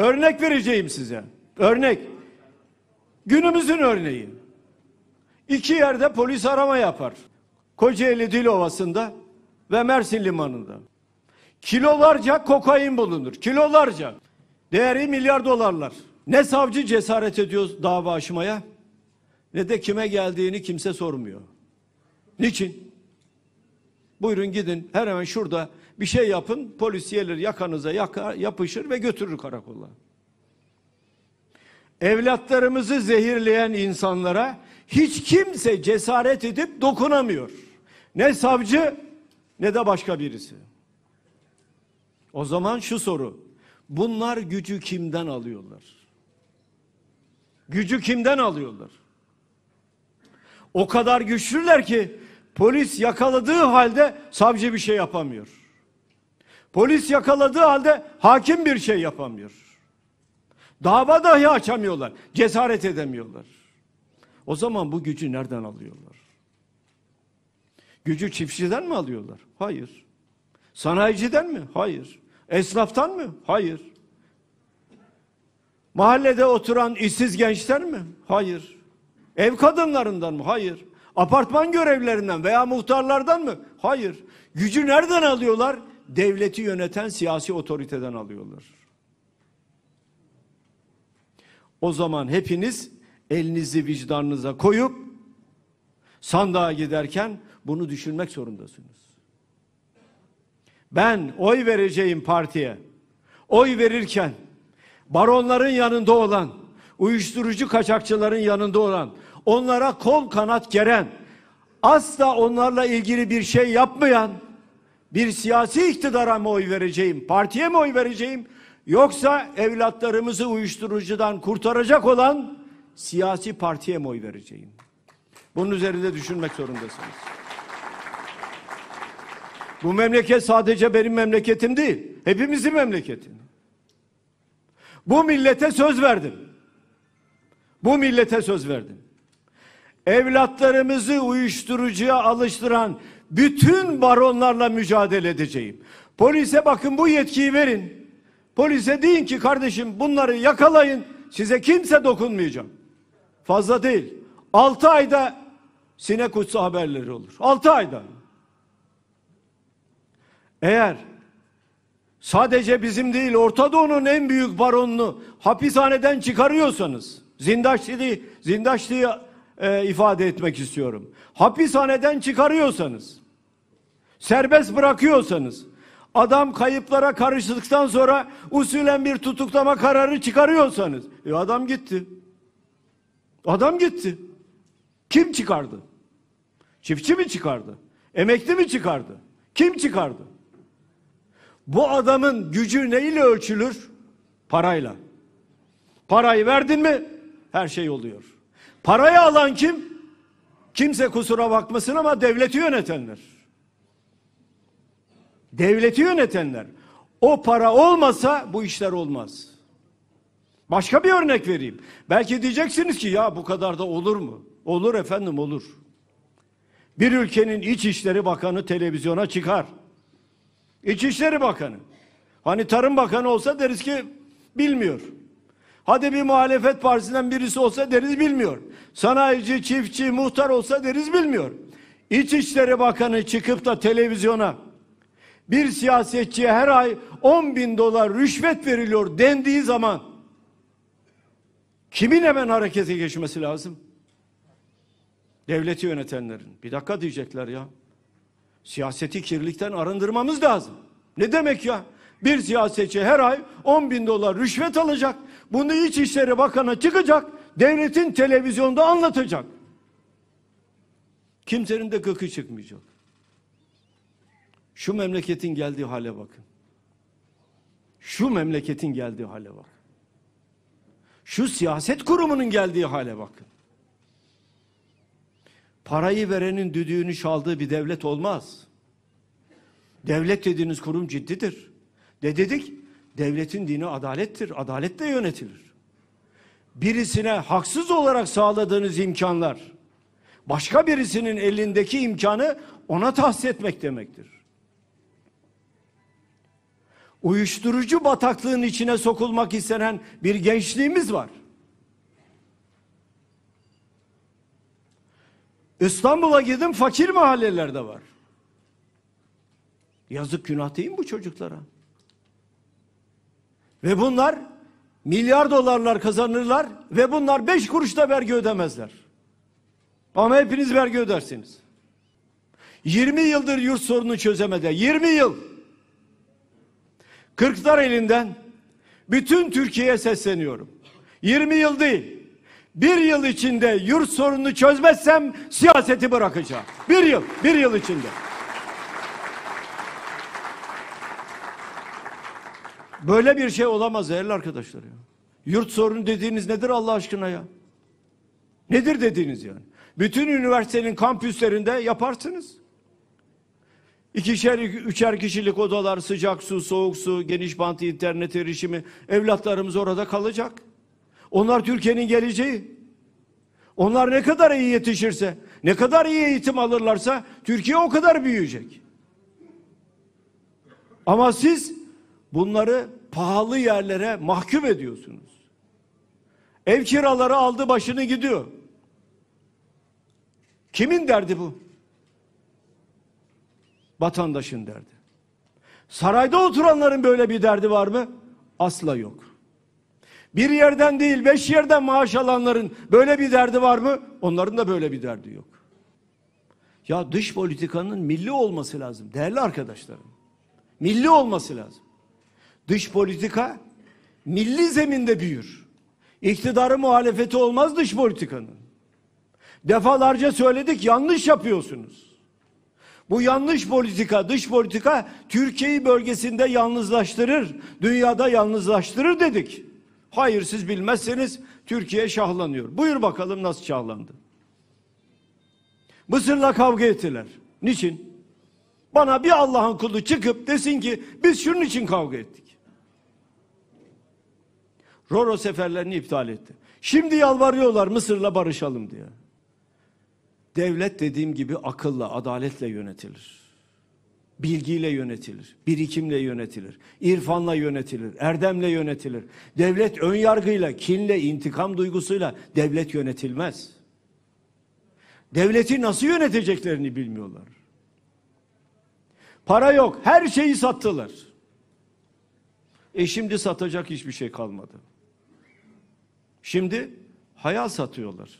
Örnek vereceğim size. Örnek. Günümüzün örneği. İki yerde polis arama yapar. Kocaeli Dil Ovası'nda ve Mersin Limanı'nda. Kilolarca kokain bulunur. Kilolarca. Değeri milyar dolarlar. Ne savcı cesaret ediyor dava açmaya? ne de kime geldiğini kimse sormuyor. Niçin? Buyurun gidin her hemen şurada bir şey yapın polis gelir yakanıza yaka, yapışır ve götürür karakola. Evlatlarımızı zehirleyen insanlara hiç kimse cesaret edip dokunamıyor. Ne savcı ne de başka birisi. O zaman şu soru. Bunlar gücü kimden alıyorlar? Gücü kimden alıyorlar? O kadar güçlüler ki polis yakaladığı halde savcı bir şey yapamıyor. Polis yakaladığı halde hakim bir şey yapamıyor. Dava dahi açamıyorlar. Cesaret edemiyorlar. O zaman bu gücü nereden alıyorlar? Gücü çiftçiden mi alıyorlar? Hayır. Sanayiciden mi? Hayır. Esnaftan mı? Hayır. Mahallede oturan işsiz gençler mi? Hayır. Ev kadınlarından mı? Hayır. Apartman görevlerinden veya muhtarlardan mı? Hayır. Gücü nereden alıyorlar? devleti yöneten siyasi otoriteden alıyorlar. O zaman hepiniz elinizi vicdanınıza koyup sandığa giderken bunu düşünmek zorundasınız. Ben oy vereceğim partiye oy verirken baronların yanında olan, uyuşturucu kaçakçıların yanında olan, onlara kol kanat geren, asla onlarla ilgili bir şey yapmayan bir siyasi iktidara mı oy vereceğim, partiye mi oy vereceğim yoksa evlatlarımızı uyuşturucudan kurtaracak olan siyasi partiye mi oy vereceğim? Bunun üzerinde düşünmek zorundasınız. Bu memleket sadece benim memleketim değil, hepimizin memleketi. Bu millete söz verdim. Bu millete söz verdim. Evlatlarımızı uyuşturucuya alıştıran bütün baronlarla mücadele edeceğim. Polise bakın bu yetkiyi verin. Polise deyin ki kardeşim bunları yakalayın. Size kimse dokunmayacak. Fazla değil. Altı ayda sinek uçsa haberleri olur. Altı ayda. Eğer sadece bizim değil Orta Doğu'nun en büyük baronunu hapishaneden çıkarıyorsanız Zindaşlı'yı Zindaşlı'yı e, ifade etmek istiyorum. Hapishaneden çıkarıyorsanız serbest bırakıyorsanız, adam kayıplara karıştıktan sonra usulen bir tutuklama kararı çıkarıyorsanız, e adam gitti. Adam gitti. Kim çıkardı? Çiftçi mi çıkardı? Emekli mi çıkardı? Kim çıkardı? Bu adamın gücü neyle ölçülür? Parayla. Parayı verdin mi her şey oluyor. Parayı alan kim? Kimse kusura bakmasın ama devleti yönetenler devleti yönetenler. O para olmasa bu işler olmaz. Başka bir örnek vereyim. Belki diyeceksiniz ki ya bu kadar da olur mu? Olur efendim olur. Bir ülkenin İçişleri Bakanı televizyona çıkar. İçişleri Bakanı. Hani Tarım Bakanı olsa deriz ki bilmiyor. Hadi bir muhalefet partisinden birisi olsa deriz bilmiyor. Sanayici, çiftçi, muhtar olsa deriz bilmiyor. İçişleri Bakanı çıkıp da televizyona bir siyasetçiye her ay 10 bin dolar rüşvet veriliyor dendiği zaman kimin hemen harekete geçmesi lazım? Devleti yönetenlerin. Bir dakika diyecekler ya. Siyaseti kirlikten arındırmamız lazım. Ne demek ya? Bir siyasetçi her ay 10 bin dolar rüşvet alacak. Bunu İçişleri Bakanı çıkacak. Devletin televizyonda anlatacak. Kimsenin de gıkı çıkmayacak. Şu memleketin geldiği hale bakın. Şu memleketin geldiği hale bakın. Şu siyaset kurumunun geldiği hale bakın. Parayı verenin düdüğünü çaldığı bir devlet olmaz. Devlet dediğiniz kurum ciddidir. De dedik, devletin dini adalettir. Adaletle yönetilir. Birisine haksız olarak sağladığınız imkanlar, başka birisinin elindeki imkanı ona tahsis etmek demektir uyuşturucu bataklığın içine sokulmak istenen bir gençliğimiz var. İstanbul'a gidin fakir mahallelerde var. Yazık günah değil mi bu çocuklara? Ve bunlar milyar dolarlar kazanırlar ve bunlar beş kuruş da vergi ödemezler. Ama hepiniz vergi ödersiniz. 20 yıldır yurt sorunu çözemedi. 20 yıl. Kırklar elinden bütün Türkiye'ye sesleniyorum. 20 yıl değil, bir yıl içinde yurt sorununu çözmezsem siyaseti bırakacağım. Bir yıl, bir yıl içinde. Böyle bir şey olamaz değerli arkadaşlar ya. Yurt sorunu dediğiniz nedir Allah aşkına ya? Nedir dediğiniz yani? Bütün üniversitenin kampüslerinde yaparsınız. İkişer, üçer kişilik odalar, sıcak su, soğuk su, geniş bant internet erişimi. Evlatlarımız orada kalacak. Onlar Türkiye'nin geleceği. Onlar ne kadar iyi yetişirse, ne kadar iyi eğitim alırlarsa Türkiye o kadar büyüyecek. Ama siz bunları pahalı yerlere mahkum ediyorsunuz. Ev kiraları aldı başını gidiyor. Kimin derdi bu? vatandaşın derdi. Sarayda oturanların böyle bir derdi var mı? Asla yok. Bir yerden değil beş yerden maaş alanların böyle bir derdi var mı? Onların da böyle bir derdi yok. Ya dış politikanın milli olması lazım. Değerli arkadaşlarım. Milli olması lazım. Dış politika milli zeminde büyür. İktidarı muhalefeti olmaz dış politikanın. Defalarca söyledik yanlış yapıyorsunuz. Bu yanlış politika, dış politika Türkiye'yi bölgesinde yalnızlaştırır, dünyada yalnızlaştırır dedik. Hayır siz bilmezseniz Türkiye şahlanıyor. Buyur bakalım nasıl şahlandı. Mısır'la kavga ettiler. Niçin? Bana bir Allah'ın kulu çıkıp desin ki biz şunun için kavga ettik. Roro seferlerini iptal etti. Şimdi yalvarıyorlar Mısır'la barışalım diye. Devlet dediğim gibi akılla, adaletle yönetilir. Bilgiyle yönetilir, birikimle yönetilir, irfanla yönetilir, erdemle yönetilir. Devlet ön yargıyla, kinle, intikam duygusuyla devlet yönetilmez. Devleti nasıl yöneteceklerini bilmiyorlar. Para yok, her şeyi sattılar. E şimdi satacak hiçbir şey kalmadı. Şimdi hayal satıyorlar.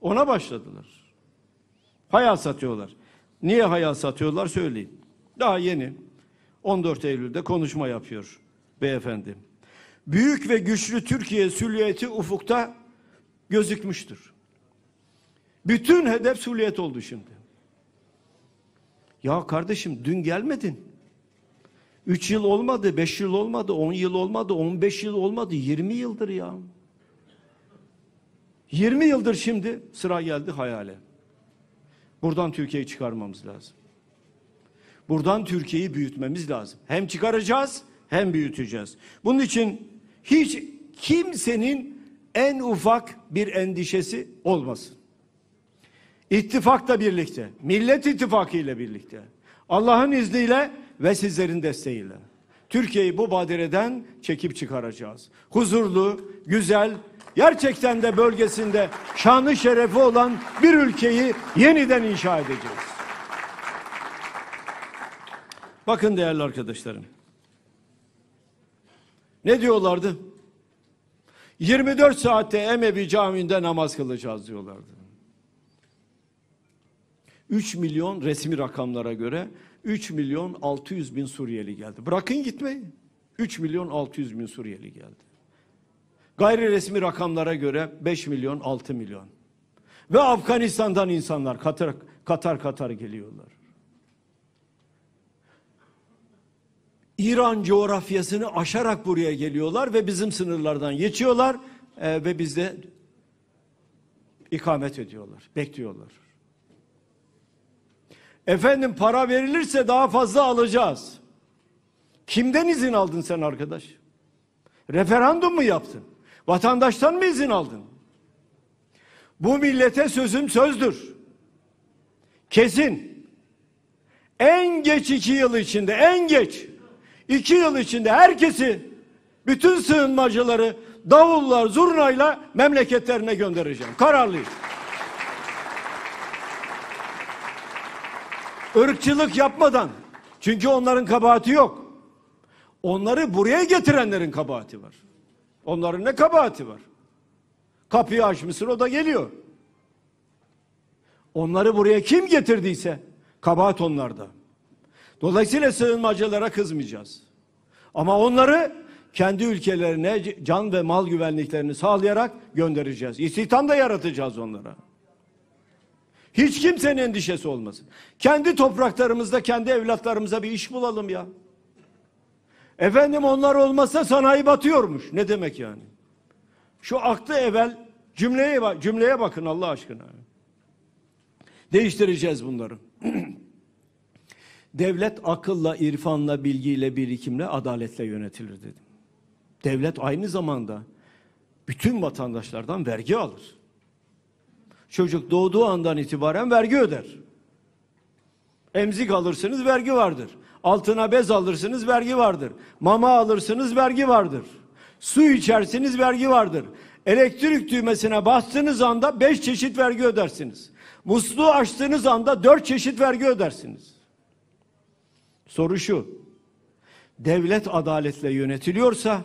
Ona başladılar. Hayal satıyorlar. Niye hayal satıyorlar söyleyin? Daha yeni 14 Eylül'de konuşma yapıyor beyefendi. Büyük ve güçlü Türkiye silüeti ufukta gözükmüştür. Bütün hedef silüet oldu şimdi. Ya kardeşim dün gelmedin. Üç yıl olmadı, beş yıl olmadı, on yıl olmadı, on beş yıl olmadı, yirmi yıldır ya. Yirmi yıldır şimdi sıra geldi hayale. Buradan Türkiye'yi çıkarmamız lazım. Buradan Türkiye'yi büyütmemiz lazım. Hem çıkaracağız hem büyüteceğiz. Bunun için hiç kimsenin en ufak bir endişesi olmasın. İttifakla birlikte, Millet İttifakı ile birlikte, Allah'ın izniyle ve sizlerin desteğiyle Türkiye'yi bu badireden çekip çıkaracağız. Huzurlu, güzel, gerçekten de bölgesinde şanı şerefi olan bir ülkeyi yeniden inşa edeceğiz. Bakın değerli arkadaşlarım. Ne diyorlardı? 24 saatte Emevi Camii'nde namaz kılacağız diyorlardı. 3 milyon resmi rakamlara göre 3 milyon 600 bin Suriyeli geldi. Bırakın gitmeyi. 3 milyon 600 bin Suriyeli geldi. Gayri resmi rakamlara göre 5 milyon, 6 milyon. Ve Afganistan'dan insanlar Katar Katar, Katar geliyorlar. İran coğrafyasını aşarak buraya geliyorlar ve bizim sınırlardan geçiyorlar e, ve bizde ikamet ediyorlar, bekliyorlar. Efendim para verilirse daha fazla alacağız. Kimden izin aldın sen arkadaş? Referandum mu yaptın? Vatandaştan mı izin aldın? Bu millete sözüm sözdür. Kesin. En geç iki yıl içinde, en geç iki yıl içinde herkesi, bütün sığınmacıları davullar, zurnayla memleketlerine göndereceğim. Kararlıyım. Irkçılık yapmadan, çünkü onların kabahati yok. Onları buraya getirenlerin kabahati var. Onların ne kabahati var? Kapıyı açmışsın o da geliyor. Onları buraya kim getirdiyse kabahat onlarda. Dolayısıyla sığınmacılara kızmayacağız. Ama onları kendi ülkelerine can ve mal güvenliklerini sağlayarak göndereceğiz. İstihdam da yaratacağız onlara. Hiç kimsenin endişesi olmasın. Kendi topraklarımızda kendi evlatlarımıza bir iş bulalım ya. Efendim onlar olmazsa sanayi batıyormuş. Ne demek yani? Şu aktı evvel cümleye, bak, cümleye bakın Allah aşkına. Değiştireceğiz bunları. Devlet akılla, irfanla, bilgiyle, birikimle, adaletle yönetilir dedim. Devlet aynı zamanda bütün vatandaşlardan vergi alır. Çocuk doğduğu andan itibaren vergi öder. Emzik alırsınız vergi vardır. Altına bez alırsınız vergi vardır. Mama alırsınız vergi vardır. Su içersiniz vergi vardır. Elektrik düğmesine bastığınız anda beş çeşit vergi ödersiniz. Musluğu açtığınız anda dört çeşit vergi ödersiniz. Soru şu. Devlet adaletle yönetiliyorsa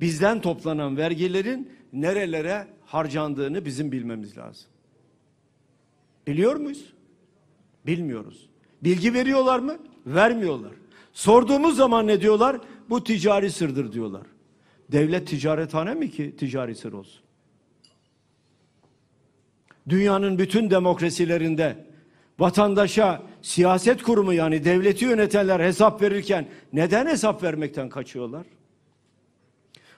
bizden toplanan vergilerin nerelere harcandığını bizim bilmemiz lazım. Biliyor muyuz? Bilmiyoruz. Bilgi veriyorlar mı? Vermiyorlar. Sorduğumuz zaman ne diyorlar? Bu ticari sırdır diyorlar. Devlet ticarethane mi ki ticari sır olsun? Dünyanın bütün demokrasilerinde vatandaşa siyaset kurumu yani devleti yönetenler hesap verirken neden hesap vermekten kaçıyorlar?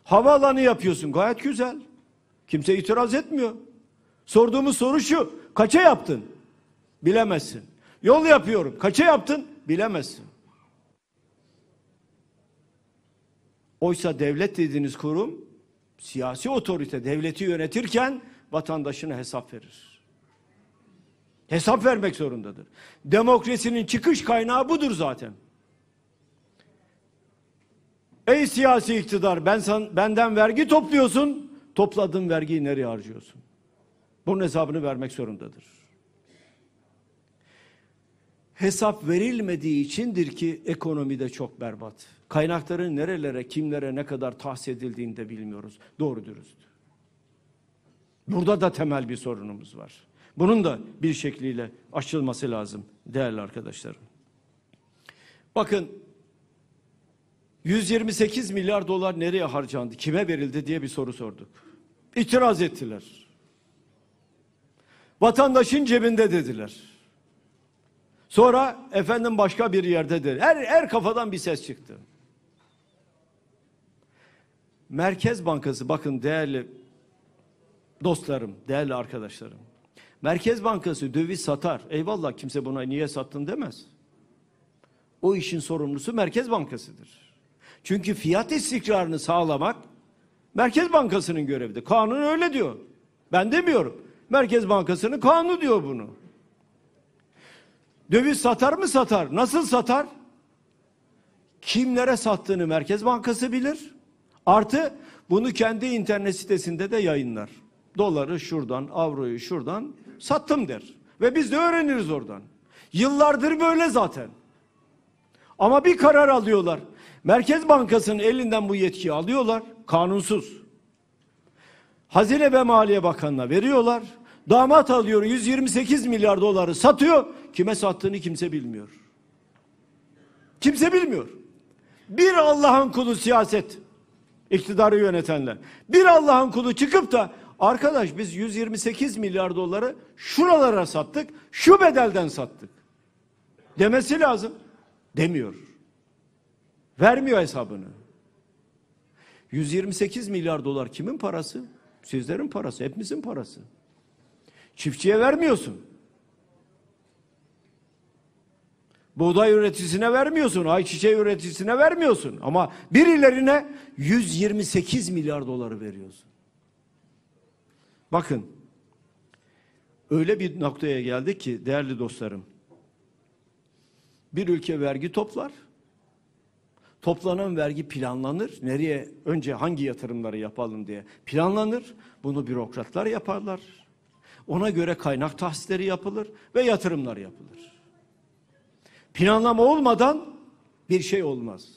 Havaalanı yapıyorsun gayet güzel. Kimse itiraz etmiyor. Sorduğumuz soru şu, kaça yaptın? Bilemezsin. Yol yapıyorum. Kaça yaptın? Bilemezsin. Oysa devlet dediğiniz kurum siyasi otorite devleti yönetirken vatandaşına hesap verir. Hesap vermek zorundadır. Demokrasinin çıkış kaynağı budur zaten. Ey siyasi iktidar ben sen, benden vergi topluyorsun. Topladığın vergiyi nereye harcıyorsun? Bunun hesabını vermek zorundadır hesap verilmediği içindir ki ekonomide çok berbat. Kaynakların nerelere, kimlere, ne kadar tahsis edildiğini de bilmiyoruz. Doğru dürüst. Burada da temel bir sorunumuz var. Bunun da bir şekliyle aşılması lazım değerli arkadaşlarım. Bakın 128 milyar dolar nereye harcandı, kime verildi diye bir soru sorduk. İtiraz ettiler. Vatandaşın cebinde dediler. Sonra efendim başka bir yerdedir. Her, her kafadan bir ses çıktı. Merkez Bankası bakın değerli dostlarım, değerli arkadaşlarım. Merkez Bankası döviz satar. Eyvallah kimse buna niye sattın demez. O işin sorumlusu Merkez Bankası'dır. Çünkü fiyat istikrarını sağlamak Merkez Bankası'nın görevidir. Kanun öyle diyor. Ben demiyorum. Merkez Bankası'nın kanunu diyor bunu. Döviz satar mı satar? Nasıl satar? Kimlere sattığını Merkez Bankası bilir. Artı bunu kendi internet sitesinde de yayınlar. Doları şuradan, avroyu şuradan sattım der. Ve biz de öğreniriz oradan. Yıllardır böyle zaten. Ama bir karar alıyorlar. Merkez Bankası'nın elinden bu yetkiyi alıyorlar. Kanunsuz. Hazine ve Maliye Bakanı'na veriyorlar. Damat alıyor 128 milyar doları satıyor. Kime sattığını kimse bilmiyor. Kimse bilmiyor. Bir Allah'ın kulu siyaset iktidarı yönetenler. Bir Allah'ın kulu çıkıp da arkadaş biz 128 milyar doları şuralara sattık, şu bedelden sattık. Demesi lazım. Demiyor. Vermiyor hesabını. 128 milyar dolar kimin parası? Sizlerin parası, hepimizin parası. Çiftçiye vermiyorsun. Buğday üreticisine vermiyorsun, ayçiçeği üreticisine vermiyorsun. Ama birilerine 128 milyar doları veriyorsun. Bakın, öyle bir noktaya geldik ki değerli dostlarım. Bir ülke vergi toplar. Toplanan vergi planlanır. Nereye önce hangi yatırımları yapalım diye planlanır. Bunu bürokratlar yaparlar. Ona göre kaynak tahsisleri yapılır ve yatırımlar yapılır. Planlama olmadan bir şey olmaz.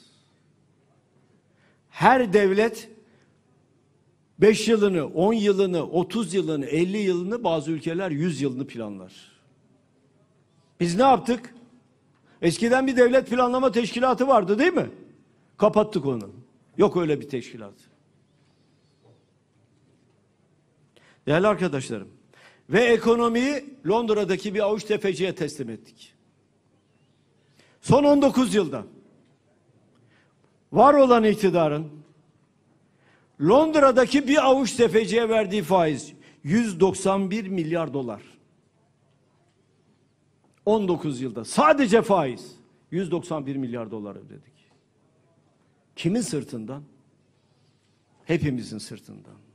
Her devlet 5 yılını, 10 yılını, 30 yılını, 50 yılını bazı ülkeler 100 yılını planlar. Biz ne yaptık? Eskiden bir devlet planlama teşkilatı vardı değil mi? Kapattık onu. Yok öyle bir teşkilat. Değerli arkadaşlarım, ve ekonomiyi Londra'daki bir avuç tefeciye teslim ettik. Son 19 yılda var olan iktidarın Londra'daki bir avuç tefeciye verdiği faiz 191 milyar dolar. 19 yılda sadece faiz 191 milyar dolar ödedik. Kimin sırtından? Hepimizin sırtından.